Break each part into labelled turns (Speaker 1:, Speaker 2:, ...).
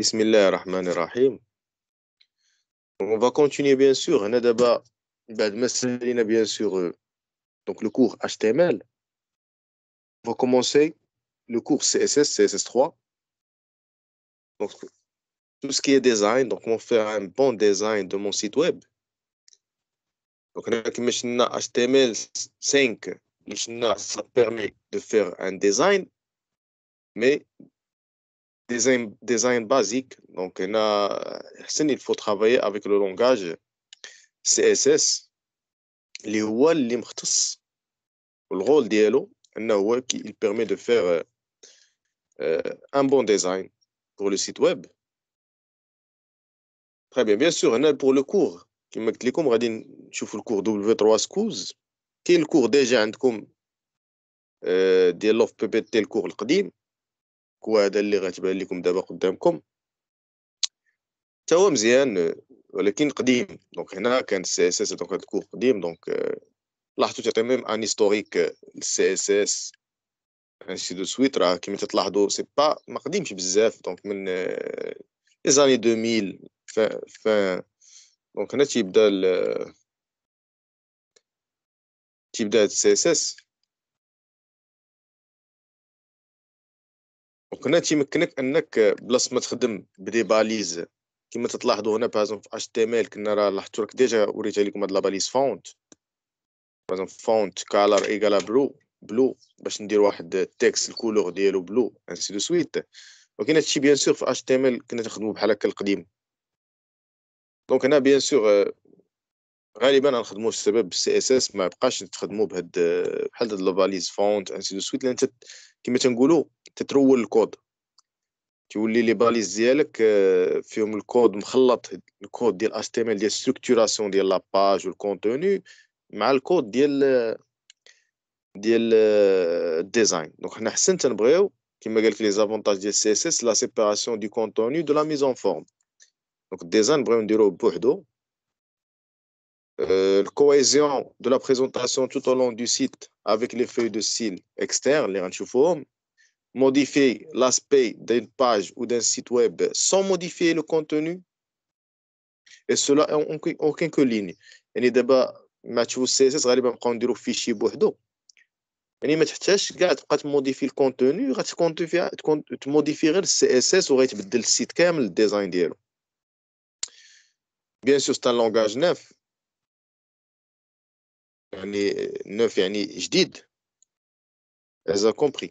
Speaker 1: Bismillah rahman rahim On va continuer bien sûr. On a d'abord, bien sûr, euh, donc le cours HTML. On va commencer le cours CSS, CSS3. Donc, tout ce qui est design, donc on faire un bon design de mon site web. Donc, on a HTML5, ça permet de faire un design, mais design, design basique. Donc, euh, il faut travailler avec le langage CSS. les هو اللي مختص والغول ديالو انه il permet de faire euh, euh, un bon design pour le site web très bien bien sûr pour le cours qui m'a قلت لكم غادي le cours W3 est le cours déjà عندكم euh, ديال لوف بي tel cours le كوادا اللي غتبان لكم دابا قدامكم حتى هو مزيان ولكن قديم دونك هنا كان السي اس اس دونك الكور قديم دونك لاحظتوا تعطي ميم ان هيستوريك للسي اس اس انسي دو سويت راه كما تلاحظوا سي با ما قديمش بزاف دونك من لي زاني 2000 ف دونك هنا تيبدا تيبدا السي اس اس وكنا تيمكنك انك بلاص ما تخدم بدي باليز كما تلاحظوا هنا بازون في اتش تي ام ال كنا راه لاحظتوا راك ديجا وريتها لكم هاد لاباليز فونت بازون فونت كالر ايكالا بلو بلو باش ندير واحد التكست الكولور ديالو بلو انسي دو سويت ولكن هادشي بيان سور في اتش تي ام ال كنا تخدمو بحال هكا القديم دونك هنا بيان سور آه، غالبا غنخدمو السبب بالسي اس اس ما بقاش نخدمو بهاد آه، بحال هاد لاباليز فونت انسي دو سويت لان كما تنقولوا tu trouves le code, tu vois les balises qui montrent le code, qui le code HTML, la structuration de la page, le contenu, mais le code de design. Donc, nous avons ici un exemple qui contient les avantages de CSS, la séparation du contenu et de la mise en forme. Donc, euh, le design, on l'a dit, c'est le peu La cohésion de la présentation tout au long du site avec les feuilles de style externes, les anti-formes, modifier l'aspect d'une page ou d'un site web sans modifier le contenu et cela en aucune ligne يعني دابا مع تشوف CSS اس اس غالبا نبقاو بوحدو يعني ما تحتاجش كاع تبقى تموديفي le CSS تموديفي غير compris.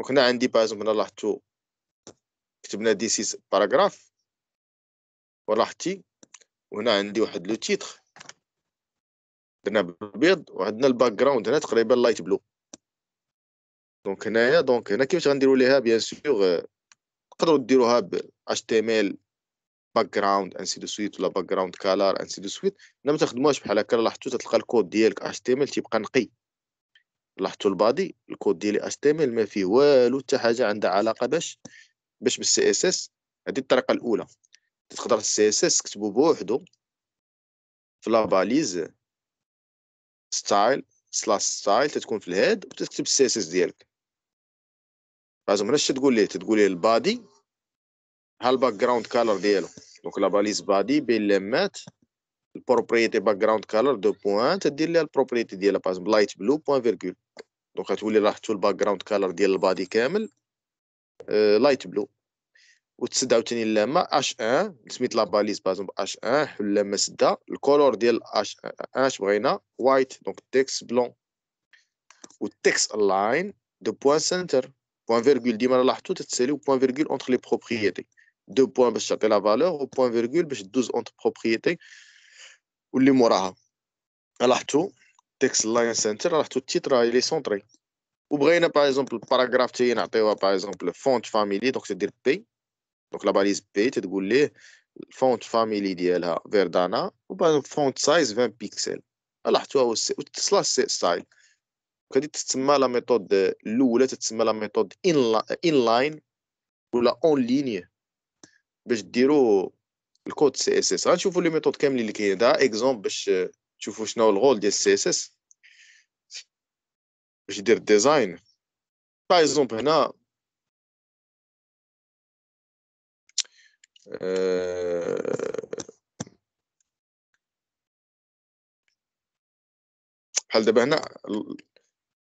Speaker 1: دونك هنا عندي باز هنا لاحظتو كتبنا دي سيس باراغراف ولاحظتي وهنا عندي واحد لو تيتر درنا بالبيض وعندنا الباك جراوند هنا تقريبا لايت بلو دونك هنايا دونك هنا كيفاش غنديروا ليها بيان سور تقدروا ديروها ب ال باك جراوند انسي دو سويت ولا باك جراوند كالار انسي دو سويت هنا ما تخدموهاش بحال هكا لاحظتوا تلقى الكود ديالك تي ال تيبقى نقي لاحظتوا البادي الكود ديالي اتش تي ام ال ما فيه والو حتى حاجه عندها علاقه باش باش بالسي اس اس هذه الطريقه الاولى تقدر السي اس اس تكتبو بوحدو في لاباليز ستايل سلاس ستايل تتكون في الهيد وتكتب السي اس اس ديالك لازم علاش تقول ليه تقول ليه البادي ها الباك جراوند كالر ديالو دونك لاباليز بادي بين لمات propriété background color de pointe dire la propriété de la light blue point virgule donc à tous le background color de la body camel euh, light blue ou tu sais d'autres h1 smith la balise par exemple h1 le c'est d'a le color de h1 h 1 white donc texte blanc ou texte line de point center point virgule dit mal à tout point virgule entre les propriétés deux points pour chercher la valeur ou point virgule pour 12 entre propriétés ou l'immoral. Alors, tout, texte line center, tout titre, il est centré. Ou, par exemple, paragraphe, tu as une appareil, par exemple, font family, donc c'est dire pays. Donc, la balise P, tu te une fonte family, il la verdana, ou par exemple, font size 20 pixels. Alors, tu as aussi, ça c'est style. Quand tu as la méthode de l'oulette, tu as la méthode inline, ou la en ligne. Je te الكود سي اس اس غنشوفوا لي ميثود كاملين اللي كاينين دابا اكزومبل باش آه، تشوفوا شنو الغول ديال السي اس اس باش يدير الديزاين باغ اكزومبل هنا آه، بحال دابا هنا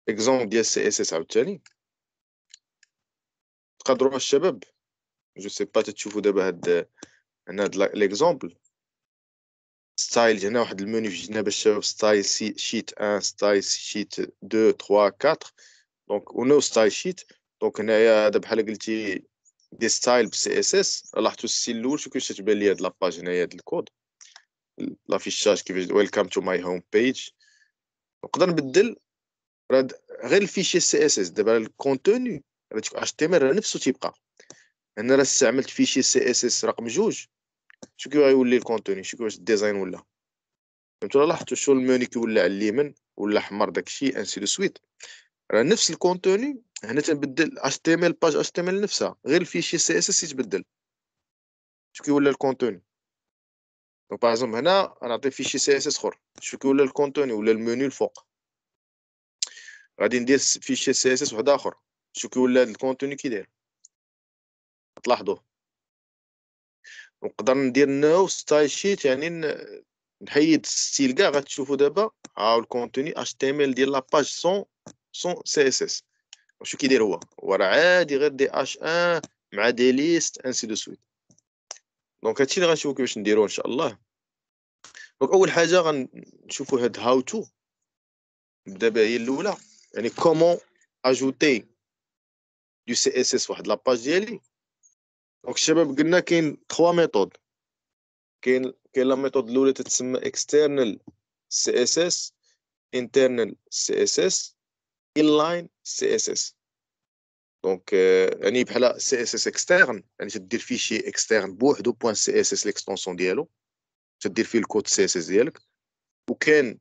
Speaker 1: اكزومبل ديال السي اس اس عاوتاني تقدروا الشباب جو سي با تشوفوا دابا هاد عندنا هاد ليكزومبل ستايل هنا واحد المنيو جينا باش الشباب ستايل شيت 1 ستايل شيت 2 3 4 دونك ونو ستايل شيت دونك هنايا هذا بحال قلتي دي ستايل بسي اس اس لاحظتوا السيل الاول شو كيفاش تبان لي هاد لاباج هنايا هاد الكود لافيشاج كيفاش ويلكم تو ماي هوم بيج نقدر نبدل غير الفيشي سي اس اس دابا الكونتوني راه تكون اتش تي ام ال نفسه تيبقى انا راه استعملت فيشي سي اس اس رقم جوج شكون غيولي الكونتوني شكون واش الديزاين ولا فهمتوا لاحظتوا شو الموني كيولى على اليمن ولا حمر داكشي انسي دو سويت راه نفس الكونتوني هنا تنبدل اتش تي ام ال باج اتش تي ام ال نفسها غير الفيشي سي اس اس يتبدل شكون ولا الكونتوني دونك باغ هنا غنعطي فيشي سي اس اس اخر شوف ولا الكونتوني ولا المنيو الفوق غادي ندير فيشي سي اس اس واحد اخر شوف كيولى هاد الكونتوني كي داير تلاحظوه نقدر ندير نو ستايل شيت يعني نحيد ستيل كاع غتشوفوا دابا ها الكونتوني اش تي ام ال ديال لاباج سون سون سي اس اس شو كيدير هو هو راه عادي غير دي اش ان مع دي ليست انسي دو سويت دونك هادشي اللي غنشوفو كيفاش نديرو ان شاء الله دونك اول حاجه غنشوفو هاد هاو تو نبدا بها هي الاولى يعني كومون اجوتي دو سي اس اس واحد لاباج ديالي دونك الشباب قلنا كاين تخوا ميثود كاين كاين لا ميثود الاولى تتسمى اكسترنال سي اس اس انترنال سي اس اس inline اس دونك يعني بحال اس اكسترن يعني تدير فيشي اكسترن بوحدو بوان اس ليكستونسيون ديالو تدير فيه الكود سي اس اس ديالك وكاين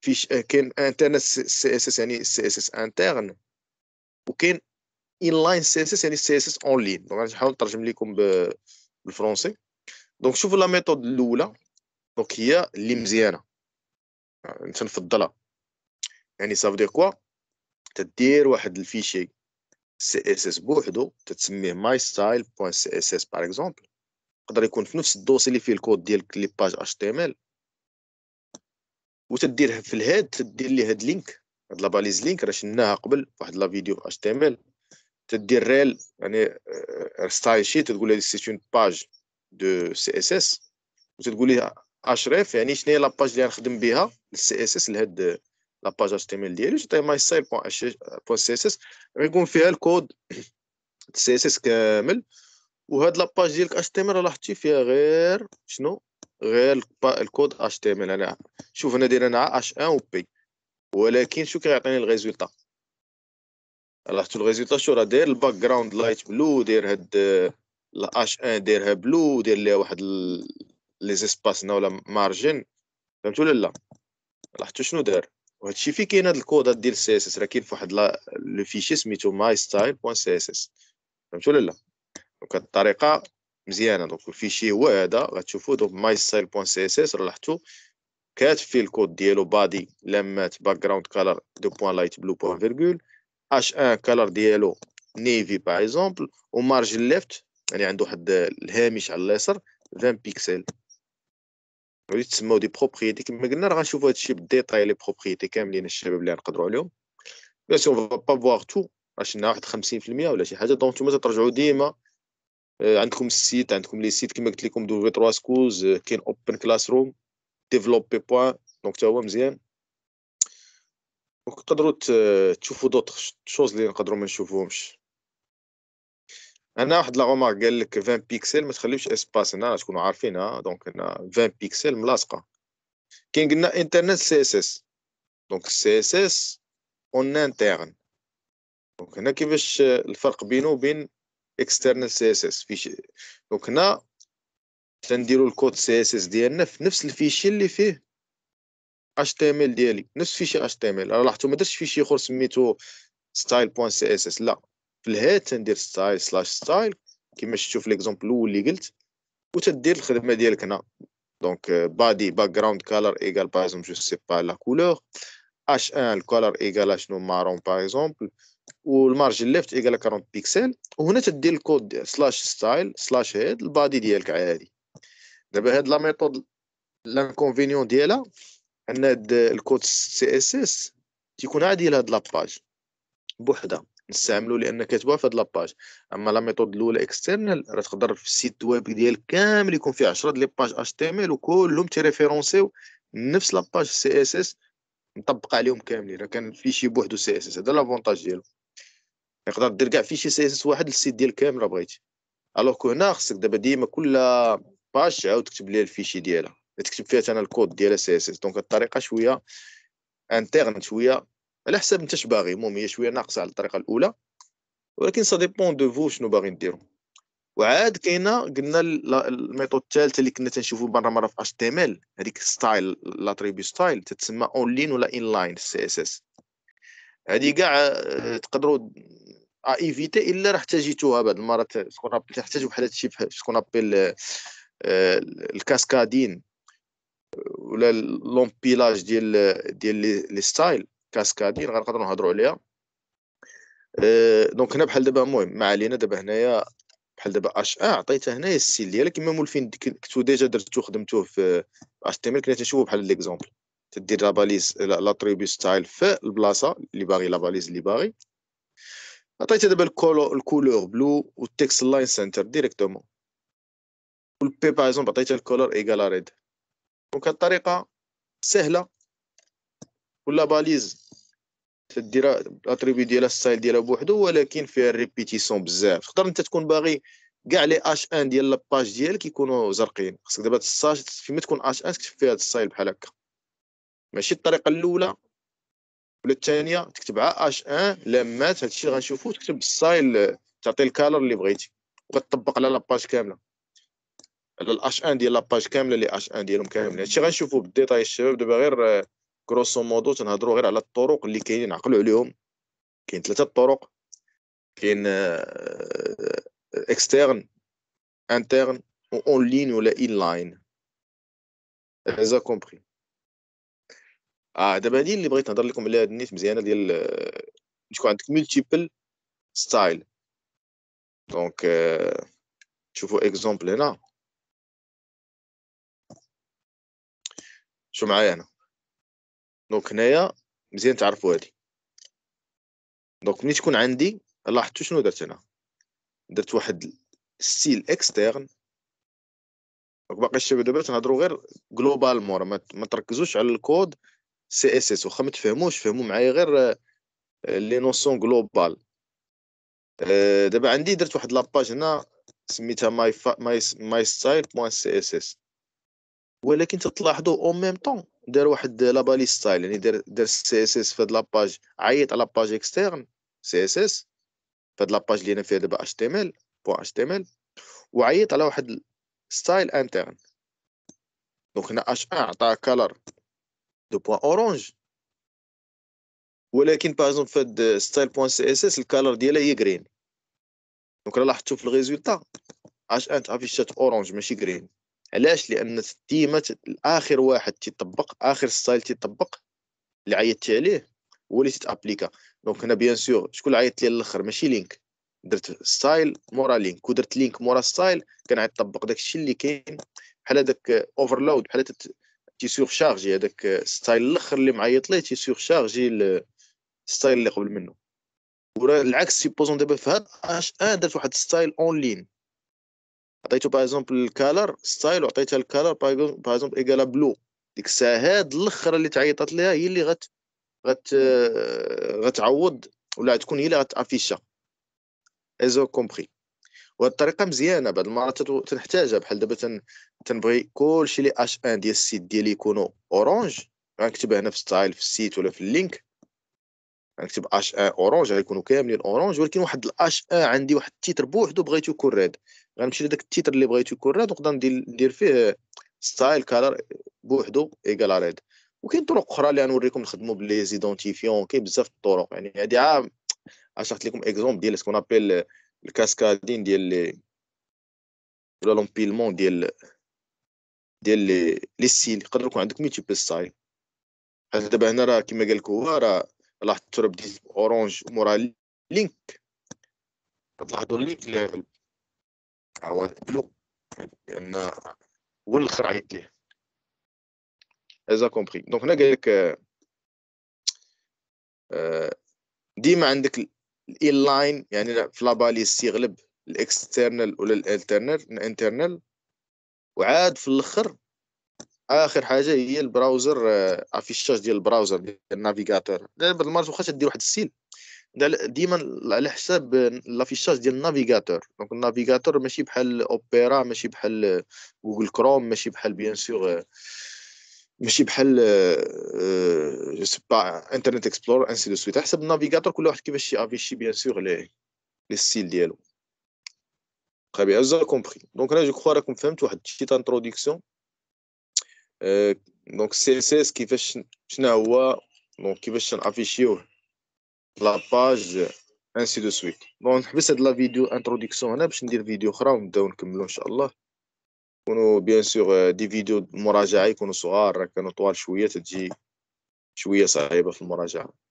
Speaker 1: فيش كاين انترنال اس يعني سي اس اس انترن وكاين inline CSS يعني CSS اون لين دونك نحاول نترجم لكم بالفرونسي دونك شوفوا لا ميثود الاولى دونك هي اللي مزيانه تنفضلها يعني صافي دي كوا تدير واحد الفيشي سي اس اس بوحدو تتسميه ماي ستايل بوان سي اس اس باغ اكزومبل يقدر يكون في نفس الدوسي اللي فيه الكود ديال لي باج اتش تي ام ال وتديرها في الهيد تدير لي هاد لينك هاد لاباليز لينك راه شناها قبل واحد لا فيديو في اتش تي ام ال تدير ريل يعني آه، آه، ستايل شيت تقول لي سيت اون باج دو سي اس اس وتقول لي اشرف يعني شنو هي لاباج اللي غنخدم بها للسي اس اس لهاد لاباج اتش تي ام ال ديالي تعطيه ماي سايل بوان سي اس اس غيكون فيها الكود سي اس اس كامل وهاد لاباج ديالك اتش تي ام ال راه حطيتي فيها غير شنو غير الكود اتش تي ام ال انا شوف انا داير انا اش ان و بي ولكن شو كيعطيني الريزولتا راحتو الريزولتا شو راه داير الباك جراوند لايت بلو داير هاد الاش ان دايرها بلو داير ليها واحد لي زيسباس ولا مارجن فهمت ولا لا لاحظتو شنو دار وهادشي فين فيه كاين هاد الكودات ديال السي اس اس راه كاين فواحد لو فيشي سميتو ماي ستايل بوان سي اس اس فهمت ولا لا دونك هاد الطريقه مزيانه دونك الفيشي هو هذا غتشوفو دونك ماي ستايل بوان سي اس اس لاحظتو كاتب فيه الكود ديالو بادي لمات باك جراوند كالر دو بوان لايت بلو بوان فيرغول اش ان كالر ديالو نيفي باغ اكزومبل ومارجن ليفت يعني عنده واحد الهامش على اليسر 20 بيكسل غادي تسماو دي بروبريتي كما قلنا راه غنشوفوا هادشي بالديتاي لي بروبريتي كاملين الشباب اللي غنقدروا عليهم بيان سور با فواغ تو راه شلنا واحد 50% ولا شي حاجه دونك نتوما ترجعوا ديما آه، عندكم السيت عندكم لي سيت كما قلت لكم دو 3 سكوز آه، كاين اوبن كلاس روم ديفلوبي بوان دونك تا هو مزيان وقدروا تشوفوا دوطخ شوز اللي نقدروا ما نشوفوهمش هنا واحد لا غومار قال لك 20 بيكسل ما تخليوش اسباس هنا تكونوا عارفينها آه، دونك هنا 20 بيكسل ملاصقه كاين قلنا انترنت سي اس اس دونك سي اس اس اون انترن دونك هنا كيفاش الفرق بينه وبين اكسترنال سي اس اس فيش دونك هنا تنديروا الكود سي اس اس ديالنا في نفس الفيشي اللي فيه اتش تي ام ال ديالي نفس فيشي اتش تي ام ال لاحظتوا ما درتش فيشي اخر سميتو ستايل بوان سي اس اس لا في الهات ندير ستايل سلاش ستايل كما شفتوا في ليكزومبل الاول اللي قلت وتدير الخدمه ديالك هنا دونك بادي باك جراوند كالر ايكال باغ جو سي با لا كولور اش ان الكولر ايكال شنو مارون باغ والمارج ليفت ايكال 40 بيكسل وهنا تدير الكود سلاش ستايل سلاش هيد البادي ديالك عادي دابا هاد لا ميثود لانكونفينيون ديالها عندنا هاد الكود سي اس اس تيكون عادي لهاد لاباج بوحدها نستعملو لان كاتبوها في هاد لاباج اما لا ميثود الاولى اكسترنال راه تقدر في السيت ويب ديالك كامل يكون فيه 10 لي باج اش تي ام ال وكلهم تيريفيرونسيو نفس لاباج سي اس اس مطبق عليهم كاملين راه كان فيشي بوحدو سي اس اس هذا لافونتاج ديالو تقدر دير كاع فيشي سي اس اس واحد للسيت ديال كامل راه بغيتي الوغ كو هنا خصك دابا ديما كل باج عاود تكتب ليها الفيشي ديالها تكتب فيها انا الكود ديال سي اس اس دونك الطريقه شويه انترن شويه على حسب انت اش باغي المهم هي شويه ناقصه على الطريقه الاولى ولكن سا ديبون دو فو شنو باغي نديرو وعاد كاينه قلنا الميثود الثالثه اللي كنا تنشوفو مره مره في اتش تي ام ال هذيك ستايل لاتريبي ستايل تتسمى اون لين ولا ان لاين سي اس اس هذه كاع آه، تقدروا ايفيتي الا راح تجيتوها بعض المرات تكون تحتاج بحال هادشي شكون ابيل آه، الكاسكادين ولا لومبيلاج ديال ديال لي ستايل كاسكادين غنقدروا نهضروا عليها أه، دونك هنا بحال دابا المهم ما علينا دابا هنايا بحال دابا اش اه عطيتها هنايا السيل ديالها كما مولفين كنتو ديجا درتو خدمتوه في اش تي ام ال كنا تنشوفو بحال ليكزومبل تدير لاباليز لاتريبي ستايل في البلاصه اللي باغي لاباليز اللي باغي عطيتها دابا الكولور الكولور بلو والتكست لاين سنتر ديريكتومون والبي باغ اكزومبل عطيتها الكولور ايكال ريد هاد الطريقه سهله ولا باليز تدير الاتريبي ديالها الستايل ديالها بوحدو ولكن فيها الريبيتيسيون بزاف تقدر انت تكون باغي كاع لي اش ان ديال لاباج ديالك يكونوا زرقين خصك دابا تصاش فيما تكون اش ان تكتب فيها هاد الستايل بحال هكا ماشي الطريقه الاولى ولا الثانيه تكتب عا اش ان لامات هادشي اللي غنشوفو تكتب الستايل تعطي الكالر اللي بغيتي وكتطبق على لاباج كامله على الاش ان ديال لاباج كامله اللي اش ان ديالهم كاملين هادشي غنشوفوا بالديتاي الشباب دابا غير كروسو مودو تنهضروا غير على الطرق اللي كاينين عقلوا عليهم كاين ثلاثه طرق كاين اكسترن انترن اون لين ولا ان لاين هذا كومبري اه دابا هادي اللي بغيت نهضر لكم عليها هاد النيت مزيانه ديال آه، تكون عندك ملتيبل ستايل دونك شوفوا اكزومبل هنا شو معايا انا دونك هنايا مزيان تعرفوا هادي دونك ملي تكون عندي لاحظتوا شنو درت انا درت واحد ستيل اكسترن باقي الشباب دابا تنهضروا غير جلوبال مور ما تركزوش على الكود سي اس اس واخا ما تفهموش فهموا معايا غير آه، لي نوسون جلوبال آه، دابا عندي درت واحد لاباج هنا سميتها ماي ماي ماي ستايل بوان سي اس اس ولكن تلاحظوا او ميم طون دار واحد بالي ستايل يعني دار دار سي اس اس في هاد لاباج عيط على باج اكسترن سي اس اس في هاد لاباج اللي انا فيها دابا اتش تي ام ال بوان اتش تي ام ال وعيط على واحد ستايل انترن دونك هنا اش ان عطاه كالر دو بوان اورانج ولكن باغ في هاد ستايل بوان سي اس اس الكالر ديالها هي جرين دونك راه لاحظتو في الريزولتا اش ان تافيشات اورانج ماشي جرين علاش لان ديما اخر واحد تيطبق اخر ستايل تيطبق اللي عيطتي عليه هو اللي تتابليكا دونك هنا بيان سور شكون عيطت عيط لي الاخر ماشي لينك درت ستايل مورا لينك ودرت لينك مورا ستايل كان كنعيط طبق داك الشيء اللي كاين بحال هذاك اوفرلود بحال سور شارجي هذاك ستايل الاخر اللي معيط ليه سور شارجي الستايل اللي قبل منه ولا العكس سيبوزون دابا في هاد اش ان درت واحد ستايل اون لين عطيته باغ اكزومبل الكالر ستايل وعطيتها الكالر باغ اكزومبل ايكالا بلو ديك الساعه هاد الاخره اللي تعيطات ليها هي اللي غت غت غتعوض ولا تكون هي اللي غتافيشا ايزو كومبري وهاد الطريقه مزيانه بعض المرات تنحتاجها بحال دابا تنبغي كلشي لي اش ان ديال السيت ديالي يكونوا اورانج غنكتبها هنا في ستايل في السيت ولا في اللينك غنكتب اش ان اورانج غيكونوا كاملين اورانج ولكن واحد الاش ان عندي واحد التيتر بوحدو بغيتو يكون ريد غنمشي لذاك التيتر اللي بغيتو يكون راد نقدر ندير ندير فيه ستايل كالر بوحدو ايكال ريد وكاين طرق اخرى اللي غنوريكم نخدموا بلي زيدونتيفيون كاين بزاف الطرق يعني هادي عام عشرت لكم اكزومبل ديال سكون ابيل الكاسكادين ديال لي ولا لومبيلمون ديال ديال لي ستيل يقدر يكون عندك ميتيبل ستايل حيت دابا هنا راه كما قال لك هو راه لاحظت راه بديت اورانج مورا لينك تلاحظوا اللينك عواتب له لان هو الاخر عيط ليه ازا كومبري دونك هنا قال لك آه، ديما عندك لاين يعني في لاباليس يغلب الاكسترنال ولا الانترنال الانترنال وعاد في الاخر اخر حاجه هي البراوزر افيشاج آه، ديال البراوزر ديال النافيغاتور بالمرات واخا تدير واحد السيل ديما على حساب لافيشاج ديال النافيغاتور دونك النافيغاتور ماشي بحال اوبيرا ماشي بحال جوجل كروم ماشي بحال بيان سور ماشي بحال جو سي با انترنت اكسبلور انسي دو سويت على حساب النافيغاتور كل واحد كيفاش يافيشي بيان سور لي لي ستيل ديالو تري بيان زا كومبري دونك انا جو كخوا راكم فهمت واحد شي انتروديكسيون دونك سي اس اس كيفاش شنو هو دونك كيفاش نافيشيوه لا باج انسي دو سويت دونك نحبس هاد لا فيديو انتروديكسيون هنا باش ندير فيديو اخرى ونبداو نكملو ان شاء الله يكونوا بيان سور دي فيديو مراجعه يكونوا صغار راه كانوا طوال شويه تجي شويه صعيبه في المراجعه